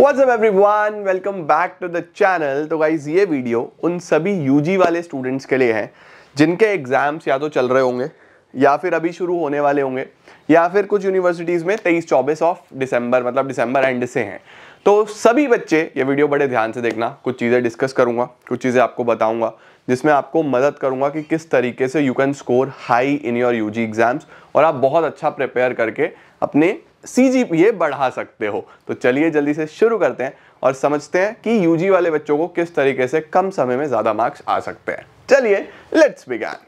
up everyone? Welcome back to the channel तो guys ये video उन सभी यू जी वाले स्टूडेंट्स के लिए हैं जिनके एग्ज़ाम्स या तो चल रहे होंगे या फिर अभी शुरू होने वाले होंगे या फिर कुछ यूनिवर्सिटीज़ में तेईस चौबीस ऑफ दिसंबर मतलब दिसंबर एंड से हैं तो सभी बच्चे ये वीडियो बड़े ध्यान से देखना कुछ चीज़ें डिस्कस करूँगा कुछ चीज़ें आपको बताऊँगा जिसमें आपको मदद करूँगा कि किस तरीके से you can score high in your U G exams और आप बहुत अच्छा प्रिपेयर करके अपने सी बढ़ा सकते हो तो चलिए जल्दी से शुरू करते हैं और समझते हैं कि यूजी वाले बच्चों को किस तरीके से कम समय में ज़्यादा मार्क्स आ सकते हैं चलिए लेट्स बिगैन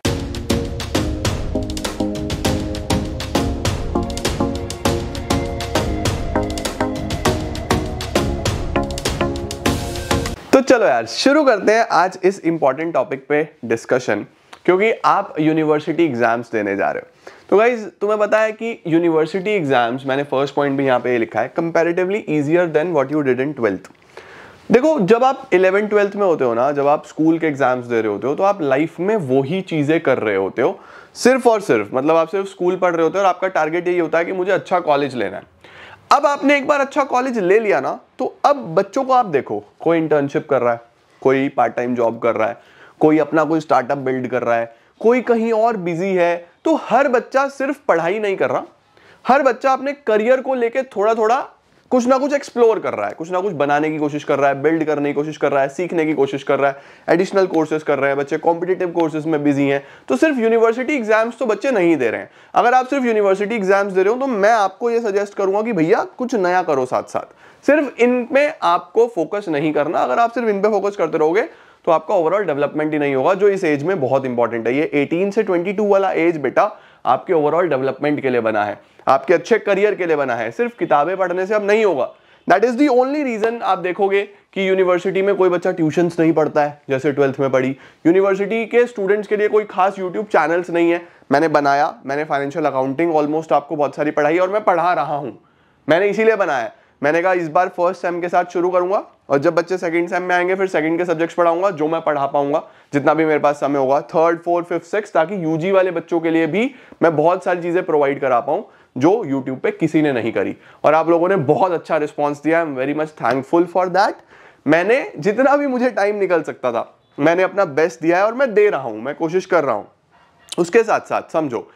तो चलो यार शुरू करते हैं आज इस इंपॉर्टेंट टॉपिक पे डिस्कशन क्योंकि आप यूनिवर्सिटी एग्ज़ाम्स देने जा रहे हो तो गाइज तुम्हें पता है कि यूनिवर्सिटी एग्ज़ाम्स मैंने फर्स्ट पॉइंट भी यहाँ पे लिखा है comparatively easier than what you did in twelfth देखो जब आप इलेवन ट्वेल्थ में होते हो ना जब आप स्कूल के एग्जाम्स दे रहे होते हो तो आप लाइफ में वही चीज़ें कर रहे होते हो सिर्फ और सिर्फ मतलब आप सिर्फ स्कूल पढ़ रहे होते हो और आपका टारगेट यही होता है कि मुझे अच्छा कॉलेज लेना है अब आपने एक बार अच्छा कॉलेज ले लिया ना तो अब बच्चों को आप देखो कोई इंटर्नशिप कर रहा है कोई पार्ट टाइम जॉब कर रहा है कोई अपना कोई स्टार्टअप बिल्ड कर रहा है कोई कहीं और बिजी है तो हर बच्चा सिर्फ पढ़ाई नहीं कर रहा हर बच्चा अपने करियर को लेकर थोड़ा थोड़ा कुछ ना कुछ एक्सप्लोर कर रहा है कुछ ना कुछ बनाने की कोशिश कर रहा है बिल्ड करने की कोशिश कर रहा है सीखने की कोशिश कर रहा है एडिशनल कोर्सेज कर रहे हैं बच्चे कॉम्पिटेटिव कोर्सेज में बिजी हैं तो सिर्फ यूनिवर्सिटी एग्जाम्स तो बच्चे नहीं दे रहे हैं अगर आप सिर्फ यूनिवर्सिटी एग्जाम्स दे रहे हो तो मैं आपको ये सजेस्ट करूंगा कि भैया कुछ नया करो साथ साथ सिर्फ इन पे आपको फोकस नहीं करना अगर आप सिर्फ इन पे फोकस करते रहोगे तो आपका ओवरऑल डेवलपमेंट ही नहीं होगा जो इस एज में बहुत इंपॉर्टेंट है ये 18 से 22 वाला एज बेटा आपके ओवरऑल डेवलपमेंट के लिए बना है आपके अच्छे करियर के लिए बना है सिर्फ किताबें पढ़ने से अब नहीं होगा that is the only reason आप देखोगे कि यूनिवर्सिटी में कोई बच्चा ट्यूशन्स नहीं पढ़ता है जैसे ट्वेल्थ में पढ़ी यूनिवर्सिटी के स्टूडेंट्स के लिए कोई खास यूट्यूब चैनल्स नहीं है मैंने बनाया मैंने फाइनेंशियल अकाउंटिंग ऑलमोस्ट आपको बहुत सारी पढ़ाई और मैं पढ़ा रहा हूँ मैंने इसीलिए बनाया मैंने कहा इस बार फर्स्ट सेम के साथ शुरू करूंगा और जब बच्चे सेकंड सेम में आएंगे फिर सेकंड के सब्जेक्ट्स पढ़ाऊंगा जो मैं पढ़ा पाऊंगा जितना भी मेरे पास समय होगा थर्ड फोर्थ फिफ्थ सिक्स ताकि यूजी वाले बच्चों के लिए भी मैं बहुत सारी चीज़ें प्रोवाइड करा पाऊँ जो यूट्यूब पे किसी ने नहीं करी और आप लोगों ने बहुत अच्छा रिस्पॉन्स दिया I am very much thankful for that मैंने जितना भी मुझे टाइम निकल सकता था मैंने अपना बेस्ट दिया है और मैं दे रहा हूँ मैं कोशिश कर रहा हूं उसके साथ साथ समझो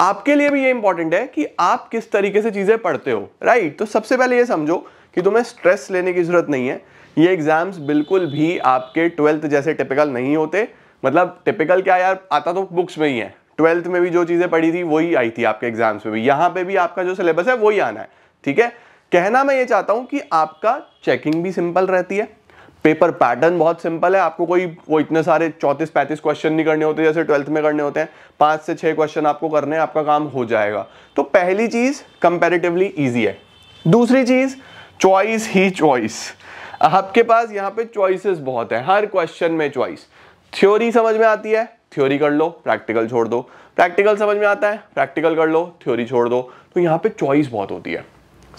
आपके लिए भी ये इंपॉर्टेंट है कि आप किस तरीके से चीज़ें पढ़ते हो राइट right? तो सबसे पहले ये समझो कि तुम्हें स्ट्रेस लेने की ज़रूरत नहीं है ये एग्ज़ाम्स बिल्कुल भी आपके ट्वेल्थ जैसे टिपिकल नहीं होते मतलब टिपिकल क्या यार आता तो बुक्स में ही है ट्वेल्थ में भी जो चीज़ें पढ़ी थी वही आई थी आपके एग्जाम्स में भी यहाँ पे भी आपका जो सिलेबस है वही आना है ठीक है कहना मैं ये चाहता हूँ कि आपका चेकिंग भी सिंपल रहती है पेपर पैटर्न बहुत सिंपल है आपको कोई वो इतने सारे चौंतीस पैंतीस क्वेश्चन नहीं करने होते जैसे ट्वेल्थ में करने होते हैं पाँच से छः क्वेश्चन आपको करने हैं आपका काम हो जाएगा तो पहली चीज़ कंपेरेटिवली ईजी है दूसरी चीज़ चॉइस ही चॉइस आपके पास यहाँ पे चॉइसेस बहुत है हर क्वेश्चन में चॉइस थ्योरी समझ में आती है थ्योरी कर लो प्रैक्टिकल छोड़ दो प्रैक्टिकल समझ में आता है प्रैक्टिकल कर लो थ्योरी छोड़ दो तो यहाँ पे चॉइस बहुत होती है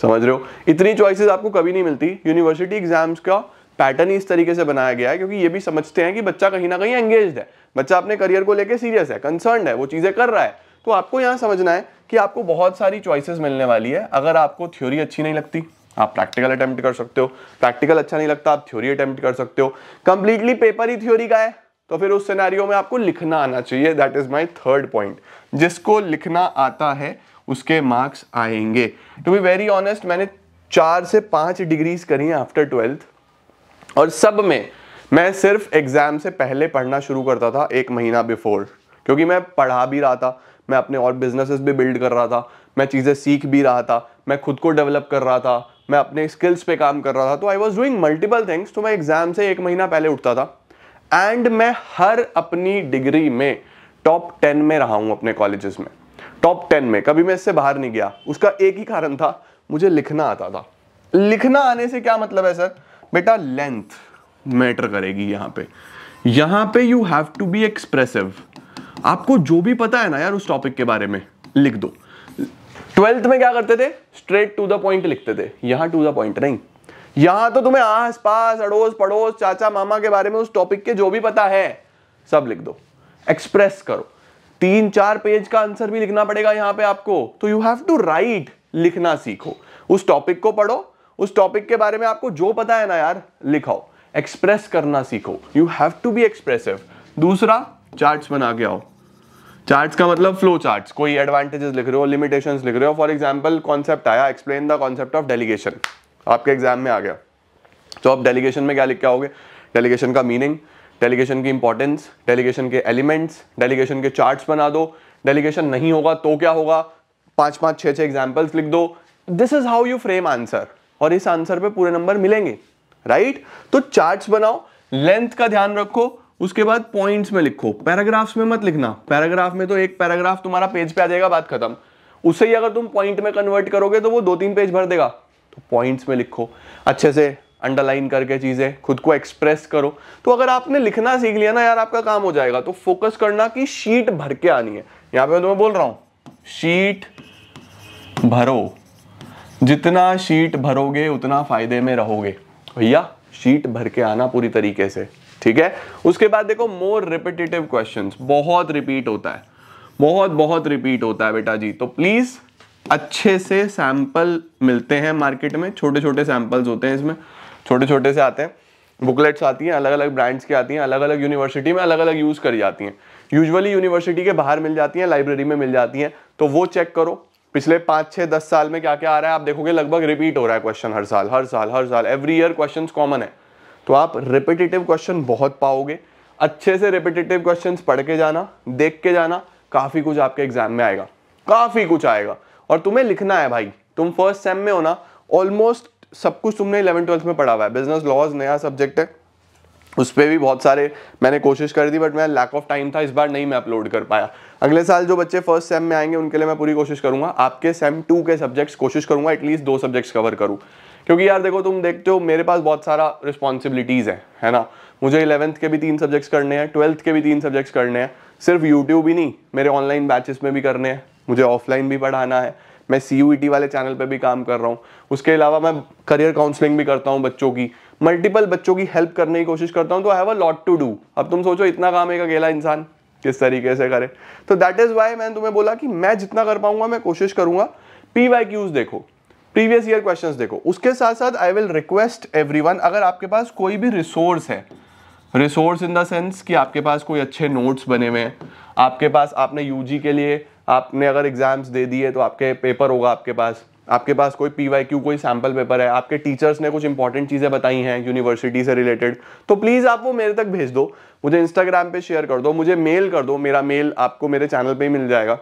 समझ रहे हो इतनी चॉइसेस आपको कभी नहीं मिलती यूनिवर्सिटी एग्जाम्स का पैटर्न ही इस तरीके से बनाया गया है क्योंकि ये भी समझते हैं कि बच्चा कहीं ना कहीं एंगेज है बच्चा अपने करियर को लेकर सीरियस है कंसर्न है वो चीज़ें कर रहा है तो आपको यहाँ समझना है कि आपको बहुत सारी चॉइसेस मिलने वाली है अगर आपको थ्योरी अच्छी नहीं लगती आप प्रैक्टिकल अटैम्प्ट कर सकते हो प्रैक्टिकल अच्छा नहीं लगता आप थ्योरी अटैम्प्ट कर सकते हो कंप्लीटली पेपर ही थ्योरी का है तो फिर उस सिनेरियो में आपको लिखना आना चाहिए that is my third point जिसको लिखना आता है उसके मार्क्स आएंगे टू बी वेरी ऑनेस्ट मैंने चार से पाँच डिग्रीज करी हैं आफ्टर ट्वेल्थ और सब में मैं सिर्फ एग्ज़ाम से पहले पढ़ना शुरू करता था एक महीना बिफोर क्योंकि मैं पढ़ा भी रहा था मैं अपने और बिजनेसेस भी बिल्ड कर रहा था मैं चीज़ें सीख भी रहा था मैं खुद को डेवलप कर रहा था मैं अपने स्किल्स पे काम कर रहा था तो I was doing multiple things तो मैं एग्जाम से एक महीना पहले उठता था एंड मैं हर अपनी डिग्री में टॉप टेन में रहा हूँ अपने कॉलेजेस में टॉप टेन में कभी मैं इससे बाहर नहीं गया उसका एक ही कारण था मुझे लिखना आता था लिखना आने से क्या मतलब है सर बेटा लेंथ मैटर करेगी यहाँ पे यहाँ पे you have to be expressive आपको जो भी पता है ना यार उस टॉपिक के बारे में लिख दो ट्वेल्थ में क्या करते थे स्ट्रेट टू द पॉइंट लिखते थे यहां टू द पॉइंट नहीं यहां तो तुम्हें आस पास अड़ोस पड़ोस चाचा मामा के बारे में उस टॉपिक के जो भी पता है सब लिख दो एक्सप्रेस करो तीन चार पेज का आंसर भी लिखना पड़ेगा यहां पे आपको तो यू हैव टू राइट लिखना सीखो उस टॉपिक को पढ़ो उस टॉपिक के बारे में आपको जो पता है ना यार लिखाओ एक्सप्रेस करना सीखो you have to be expressive दूसरा चार्ट्स बना के आओ चार्ट्स का मतलब फ्लो चार्ट्स कोई एडवांटेजेस लिख रहे हो लिमिटेशंस लिख रहे हो फॉर एग्जांपल कॉन्सेप्ट आया explain the concept of delegation आपके एग्जाम में आ गया तो आप डेलीगेशन में क्या लिख के आओगे डेलीगेशन का मीनिंग डेलीगेशन की इंपॉर्टेंस डेलीगेशन के एलिमेंट्स डेलीगेशन के चार्ट्स बना दो डेलीगेशन नहीं होगा तो क्या होगा पाँच पाँच छः छः एग्जाम्पल्स लिख दो this is how you frame answer और इस आंसर पे पूरे नंबर मिलेंगे राइट right? तो चार्ट्स बनाओ लेंथ का ध्यान रखो उसके बाद पॉइंट्स में लिखो पैराग्राफ्स में मत लिखना पैराग्राफ में तो एक पैराग्राफ तुम्हारा पेज पे आ जाएगा बात खत्म उसे ही अगर तुम पॉइंट में कन्वर्ट करोगे तो वो दो तीन पेज भर देगा तो पॉइंट्स में लिखो अच्छे से अंडरलाइन करके चीज़ें खुद को एक्सप्रेस करो तो अगर आपने लिखना सीख लिया ना यार आपका काम हो जाएगा तो फोकस करना कि शीट भर के आनी है यहां पे मैं तुम्हें बोल रहा हूं शीट भरो जितना शीट भरोगे उतना फायदे में रहोगे भैया शीट भर के आना पूरी तरीके से ठीक है उसके बाद देखो मोर रिपीटेटिव क्वेश्चन बहुत रिपीट होता है बहुत बहुत रिपीट होता है बेटा जी तो प्लीज अच्छे से सैंपल मिलते हैं मार्केट में छोटे छोटे सैंपल्स होते हैं इसमें छोटे छोटे से आते हैं बुकलेट्स आती हैं अलग अलग ब्रांड्स की आती हैं अलग अलग यूनिवर्सिटी में अलग अलग यूज़ करी जाती हैं यूजुअली यूनिवर्सिटी के बाहर मिल जाती हैं लाइब्रेरी में मिल जाती हैं तो वो चेक करो पिछले पाँच छः दस साल में क्या क्या आ रहा है आप देखोगे लगभग रिपीट हो रहा है क्वेश्चन हर साल हर साल हर साल एवरी ईयर क्वेश्चन कॉमन है तो आप रिपीटेटिव क्वेश्चन बहुत पाओगे अच्छे से रिपीटेटिव क्वेश्चंस पढ़ के जाना देख के जाना काफ़ी कुछ आपके एग्जाम में आएगा काफ़ी कुछ आएगा और तुम्हें लिखना है भाई तुम फर्स्ट सेम में हो ना ऑलमोस्ट सब कुछ तुमने इलेवन ट्वेल्थ में पढ़ा हुआ है बिजनेस लॉज नया सब्जेक्ट है उस पर भी बहुत सारे मैंने कोशिश कर दी बट मेरा लैक ऑफ टाइम था इस बार नहीं मैं अपलोड कर पाया अगले साल जो बच्चे फर्स्ट सेम में आएंगे उनके लिए मैं पूरी कोशिश करूंगा आपके सेम टू के सब्जेक्ट्स कोशिश करूंगा एटलीस्ट दो सब्जेक्ट्स कवर करूँ क्योंकि यार देखो तुम देखते हो मेरे पास बहुत सारा रिस्पॉन्सिबिलिटीज़ है है ना मुझे इलेवंथ के भी तीन सब्जेक्ट्स करने हैं ट्वेल्थ के भी तीन सब्जेक्ट्स करने हैं सिर्फ यूट्यूब ही नहीं मेरे ऑनलाइन बैचेस में भी करने हैं मुझे ऑफलाइन भी पढ़ाना है मैं सी e वाले चैनल पर भी काम कर रहा हूँ उसके अलावा मैं करियर काउंसलिंग भी करता हूँ बच्चों की मल्टीपल बच्चों की हेल्प करने की कोशिश करता हूँ तो have a lot to do अब तुम सोचो इतना काम एक अकेला इंसान किस तरीके से करे तो दैट इज़ वाई मैंने तुम्हें बोला कि मैं जितना कर पाऊंगा मैं कोशिश करूंगा पी वाई क्यूज़ देखो प्रीवियस ईयर क्वेश्चन देखो उसके साथ साथ आई विल रिक्वेस्ट एवरी अगर आपके पास कोई भी रिसोर्स है रिसोर्स इन द सेंस कि आपके पास कोई अच्छे नोट्स बने हुए हैं आपके पास आपने यूजी के लिए आपने अगर एग्जाम्स दे दिए तो आपके पेपर होगा आपके पास आपके पास कोई पी वाई क्यू कोई सैम्पल पेपर है आपके टीचर्स ने कुछ इंपॉर्टेंट चीज़ें बताई हैं यूनिवर्सिटी से रिलेटेड तो प्लीज़ आप वो मेरे तक भेज दो मुझे इंस्टाग्राम पे शेयर कर दो मुझे मेल कर दो मेरा मेल आपको मेरे चैनल पे ही मिल जाएगा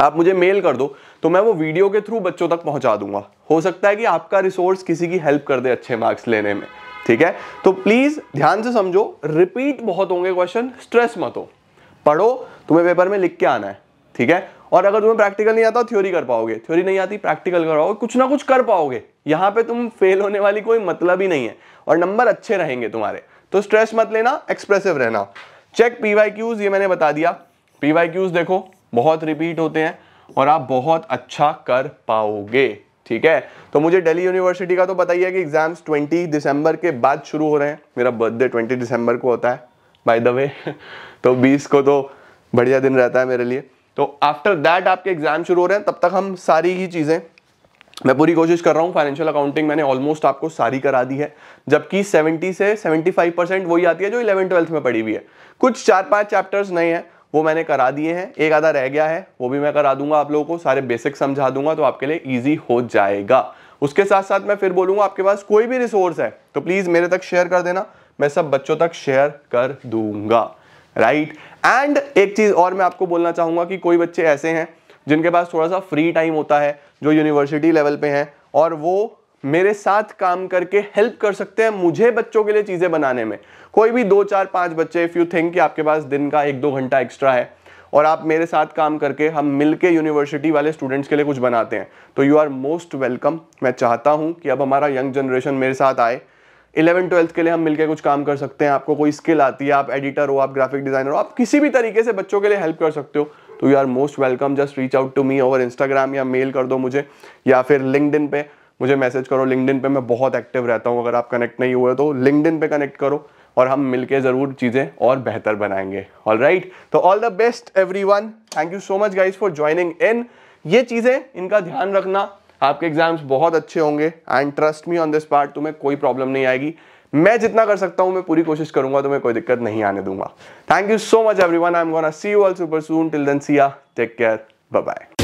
आप मुझे मेल कर दो तो मैं वो वीडियो के थ्रू बच्चों तक पहुंचा दूंगा हो सकता है कि आपका रिसोर्स किसी की हेल्प कर दे अच्छे मार्क्स लेने में ठीक है तो प्लीज़ ध्यान से समझो रिपीट बहुत होंगे क्वेश्चन स्ट्रेस मत हो पढ़ो तुम्हें पेपर में लिख के आना है ठीक है और अगर तुम्हें प्रैक्टिकल नहीं आता थ्योरी कर पाओगे थ्योरी नहीं आती प्रैक्टिकल कराओगे कुछ ना कुछ कर पाओगे यहां पे तुम फेल होने वाली कोई मतलब ही नहीं है और नंबर अच्छे रहेंगे तुम्हारे तो स्ट्रेस मत लेना एक्सप्रेसिव रहना चेक पीवाई क्यूज ये मैंने बता दिया पीवाई क्यूज देखो बहुत रिपीट होते हैं और आप बहुत अच्छा कर पाओगे ठीक है तो मुझे दिल्ली यूनिवर्सिटी का तो बताइए कि एग्जाम्स 20 दिसंबर के बाद शुरू हो रहे हैं मेरा बर्थडे 20 दिसंबर को होता है बाय द वे तो 20 को तो बढ़िया दिन रहता है मेरे लिए तो आफ्टर दैट आपके एग्जाम शुरू हो रहे हैं तब तक हम सारी ही चीज़ें मैं पूरी कोशिश कर रहा हूँ फाइनेंशियल अकाउंटिंग मैंने ऑलमोस्ट आपको सारी करा दी है जबकि 70 से 75 परसेंट वही आती है जो इलेवन ट्वेल्थ में पढ़ी हुई है कुछ चार पांच चैप्टर्स नए हैं वो मैंने करा दिए हैं एक आधा रह गया है वो भी मैं करा दूंगा आप लोगों को सारे बेसिक समझा दूंगा तो आपके लिए ईजी हो जाएगा उसके साथ साथ मैं फिर बोलूँगा आपके पास कोई भी रिसोर्स है तो प्लीज़ मेरे तक शेयर कर देना मैं सब बच्चों तक शेयर कर दूंगा राइट एंड एक चीज़ और मैं आपको बोलना चाहूँगा कि कोई बच्चे ऐसे हैं जिनके पास थोड़ा सा फ्री टाइम होता है जो यूनिवर्सिटी लेवल पे हैं और वो मेरे साथ काम करके हेल्प कर सकते हैं मुझे बच्चों के लिए चीज़ें बनाने में कोई भी दो चार पांच बच्चे इफ़ यू थिंक कि आपके पास दिन का एक दो घंटा एक्स्ट्रा है और आप मेरे साथ काम करके हम मिलके यूनिवर्सिटी वाले स्टूडेंट्स के लिए कुछ बनाते हैं तो यू आर मोस्ट वेलकम मैं चाहता हूं कि अब हमारा यंग जनरेशन मेरे साथ आए इलेवन ट्वेल्थ के लिए हम मिलकर कुछ काम कर सकते हैं आपको कोई स्किल आती है आप एडिटर हो आप ग्राफिक डिज़ाइनर हो आप किसी भी तरीके से बच्चों के लिए हेल्प कर सकते हो तो you are most welcome just reach out to me over Instagram या मेल कर दो मुझे या फिर लिंकड पे मुझे मैसेज करो लिंकडिन पे मैं बहुत एक्टिव रहता हूँ अगर आप कनेक्ट नहीं हुए तो लिंकडिन पे कनेक्ट करो और हम मिलके ज़रूर चीज़ें और बेहतर बनाएंगे ऑल राइट तो all the best every thank you so much guys for joining in ये चीज़ें इनका ध्यान रखना आपके एग्जाम्स बहुत अच्छे होंगे and trust me on this part तुम्हें कोई प्रॉब्लम नहीं आएगी मैं जितना कर सकता हूँ मैं पूरी कोशिश करूंगा तुम्हें कोई दिक्कत नहीं आने दूंगा thank you so much one I am gonna see you all super soon till then see ya take care bye bye